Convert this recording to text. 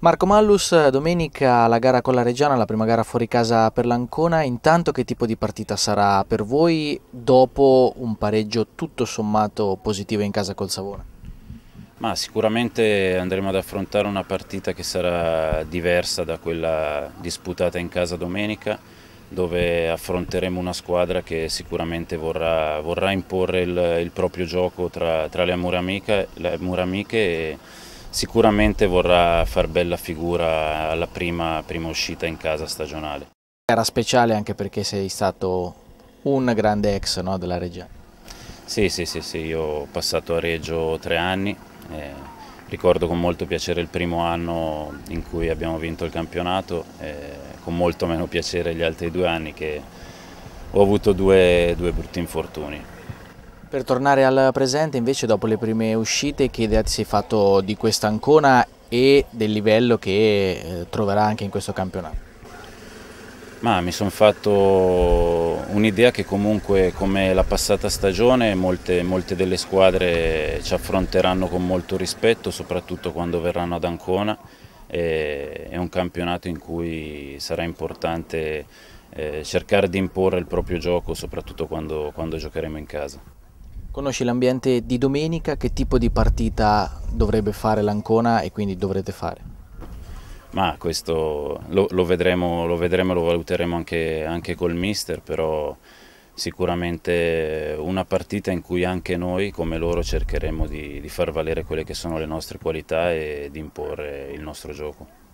Marco Mallus, eh, domenica la gara con la Reggiana, la prima gara fuori casa per l'Ancona, intanto che tipo di partita sarà per voi dopo un pareggio tutto sommato positivo in casa col Savona? Ma sicuramente andremo ad affrontare una partita che sarà diversa da quella disputata in casa domenica, dove affronteremo una squadra che sicuramente vorrà, vorrà imporre il, il, proprio gioco tra, tra le mura amiche, le mura amiche e sicuramente vorrà far bella figura alla prima, prima uscita in casa stagionale. Era speciale anche perché sei stato un grande ex no, della Reggiana. Sì, sì, sì, sì, io ho passato a Reggio tre anni, eh, ricordo con molto piacere il primo anno in cui abbiamo vinto il campionato, eh, con molto meno piacere gli altri due anni che ho avuto due, due brutti infortuni. Per tornare al presente, invece, dopo le prime uscite, che idea ti sei fatto di questa Ancona e del livello che eh, troverà anche in questo campionato? Ma mi sono fatto un'idea che comunque come la passata stagione molte, molte, delle squadre ci affronteranno con molto rispetto, soprattutto quando verranno ad Ancona. è un campionato in cui sarà importante eh, cercare di imporre il proprio gioco, soprattutto quando, quando giocheremo in casa. Conosci l'ambiente di domenica, che tipo di partita dovrebbe fare l'Ancona e quindi dovrete fare? Ma questo lo, lo vedremo, lo vedremo e lo valuteremo anche, anche col mister, però sicuramente una partita in cui anche noi, come loro, cercheremo di, di, far valere quelle che sono le nostre qualità e di imporre il nostro gioco.